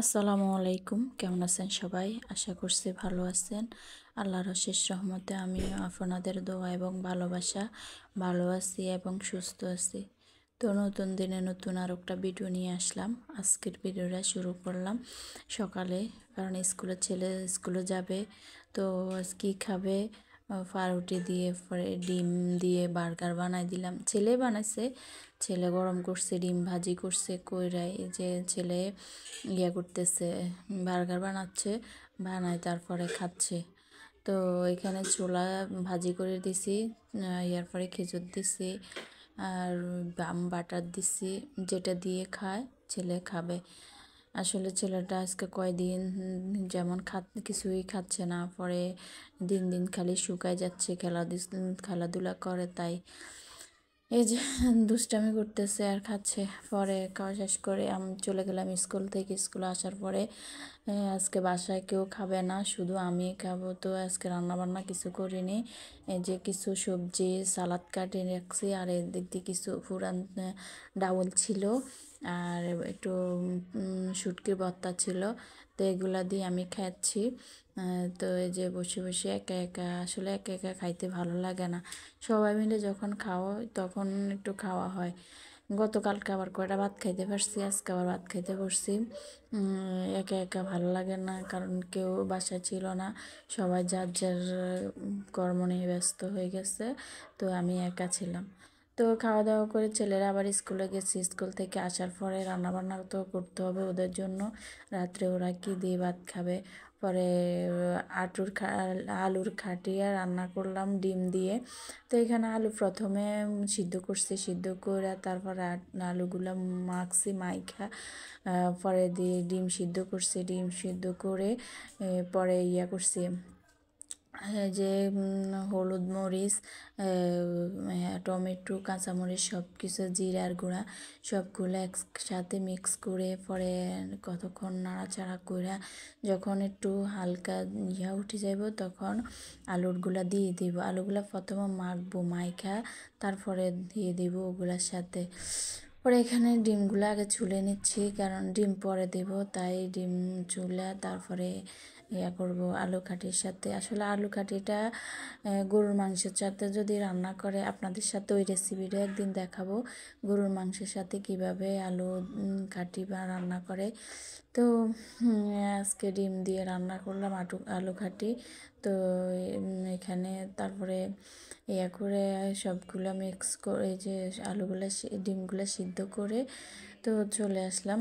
আসসালামু আলাইকুম কেমন আছেন সবাই আশা করছি ভালো আছেন আল্লাহর শেষ রহমতে আমি আপনাদের দোয়া এবং ভালোবাসা ভালো আছি এবং সুস্থ আছি তো নতুন দিনে নতুন আর একটা ভিডিও নিয়ে আসলাম আজকের ভিডিওটা শুরু করলাম সকালে কারণ স্কুলে ছেলে স্কুলে যাবে তো কী খাবে পাউরুটি দিয়ে পরে ডিম দিয়ে বার্গার বানাই দিলাম ছেলে বানাইছে ছেলে গরম করছে ডিম ভাজি করছে কইরাই যে ছেলে ইয়ে করতেছে বার্গার বানাচ্ছে বানায় তারপরে খাচ্ছে তো এখানে ছোলা ভাজি করে দিছি ইয়ার পরে খেজুর দিছি আর বাম বাটার দিছি যেটা দিয়ে খায় ছেলে খাবে আসলে ছেলেটা আজকে কয়দিন যেমন খাত কিছুই খাচ্ছে না পরে দিন দিন খালি শুকায় যাচ্ছে খেলা খেলাধুলা করে তাই এই যে দুষ্টামি করতেছে আর খাচ্ছে পরে খাওয়া শেষ করে আমি চলে গেলাম স্কুল থেকে স্কুলে আসার পরে আজকে বাসায় কেউ খাবে না শুধু আমি খাবো তো আজকে রান্নাবান্না কিছু করিনি এই যে কিছু সবজি সালাদ কাটিয়ে রাখছি আর এদিক দিয়ে কিছু ফুরান ডাউল ছিল আর একটু শুটকি ভর্তা ছিল তো এগুলা দিয়ে আমি খাচ্ছি তো এই যে বসে বসে একা একা আসলে একা একা খাইতে ভালো লাগে না সবাই মিলে যখন খাওয়া তখন একটু খাওয়া হয় গতকালকে আবার কয়টা ভাত খাইতে পারছি আজকে আবার ভাত খাইতে পারছি একা একা ভালো লাগে না কারণ কেউ বাসায় ছিল না সবাই যার যার কর্ম নিয়ে ব্যস্ত হয়ে গেছে তো আমি একা ছিলাম তো খাওয়া দাওয়া করে ছেলেরা আবার স্কুলে গেছে স্কুল থেকে আসার পরে রান্নাবান্না তো করতে হবে ওদের জন্য রাত্রে ওরা কী দিয়ে ভাত খাবে পরে আটুর আলুর খাটিয়া রান্না করলাম ডিম দিয়ে তো এখানে আলু প্রথমে সিদ্ধ করছি সিদ্ধ করে তারপরে আলুগুলো মাখছি মাইখা পরে দিয়ে ডিম সিদ্ধ করছি ডিম সিদ্ধ করে পরে ইয়া করছি হ্যাঁ, যে হলুদ মরিচ হ্যাঁ, টমেটো কাঁচামরিচ সব কিছু জিরার গুঁড়া সবগুলো একসাথে মিক্স করে পরে কতক্ষণ নাড়াচাড়া করে যখন একটু হালকা ইয়া উঠে যাব তখন আলুরগুলা দিয়ে দিব আলুগুলা প্রথমে মাখবো মাইখা তারপরে দিয়ে দিব ওগুলার সাথে পরে এখানে ডিমগুলো আগে ছুলে নিচ্ছি কারণ ডিম পরে দেব তাই ডিম চুলা তারপরে ইয়া করব আলু খাটির সাথে আসলে আলু খাটিটা গরুর মাংসের সাথে যদি রান্না করে আপনাদের সাথে ওই রেসিপিটা একদিন দেখাবো গরুর মাংসের সাথে কিভাবে আলু খাটি বা রান্না করে তো আজকে ডিম দিয়ে রান্না করলাম আটু আলু খাটি তো এখানে তারপরে ইয়া করে সবগুলো মিক্স করে যে আলুগুলো ডিমগুলো সিদ্ধ করে তো চলে আসলাম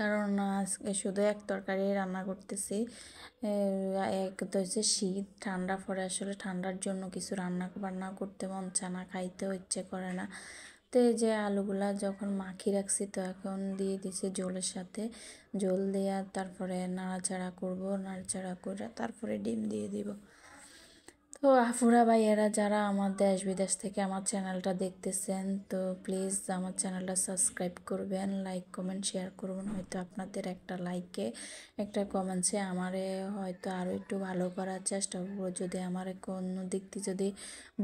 কারণ আজকে শুধু এক তরকারি রান্না করতেছি এক তো হচ্ছে শীত ঠান্ডা পরে আসলে ঠান্ডার জন্য কিছু রান্না বান্না করতে মন চা না খাইতেও ইচ্ছে করে না তো এই যে আলুগুলা যখন মাখি রাখছি তো এখন দিয়ে দিছি জলের সাথে জল দেওয়া তারপরে নাড়াচাড়া করবো নাড়াচাড়া করে তারপরে ডিম দিয়ে দিব তো আফুরা ভাইয়েরা যারা আমার দেশ বিদেশ থেকে আমার চ্যানেলটা দেখতেছেন তো প্লিজ আমার চ্যানেলটা সাবস্ক্রাইব করবেন লাইক কমেন্ট শেয়ার করবেন হয়তো আপনাদের একটা লাইকে একটা কমেন্টসে আমারে হয়তো আরও একটু ভালো করার চেষ্টা করবো যদি আমার অন্য দিক দিয়ে যদি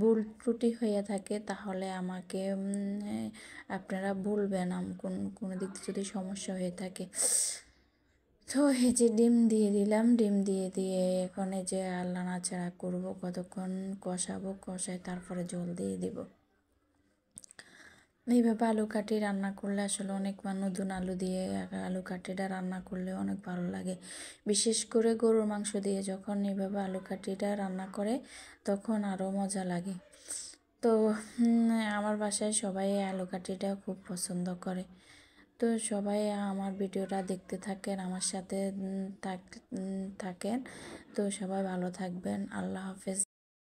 ভুল ত্রুটি হয়ে থাকে তাহলে আমাকে আপনারা ভুলবেন কোন কোনো দিক দিয়ে যদি সমস্যা হয়ে থাকে তো এই যে ডিম দিয়ে দিলাম ডিম দিয়ে দিয়ে এখন এই যে আর নাড়াচাড়া করবো কতক্ষণ কষাবো কষায় তারপরে জল দিয়ে দিব এইভাবে আলু কাটি রান্না করলে আসলে অনেক নতুন আলু দিয়ে আলু কাটিটা রান্না করলে অনেক ভালো লাগে বিশেষ করে গরুর মাংস দিয়ে যখন এইভাবে আলু কাটিটা রান্না করে তখন আরও মজা লাগে তো আমার বাসায় সবাই আলু কাটিটা খুব পছন্দ করে তো সবাই আমার ভিডিওটা দেখতে থাকেন আমার সাথে থাকেন তো সবাই ভালো থাকবেন আল্লাহ হাফেজ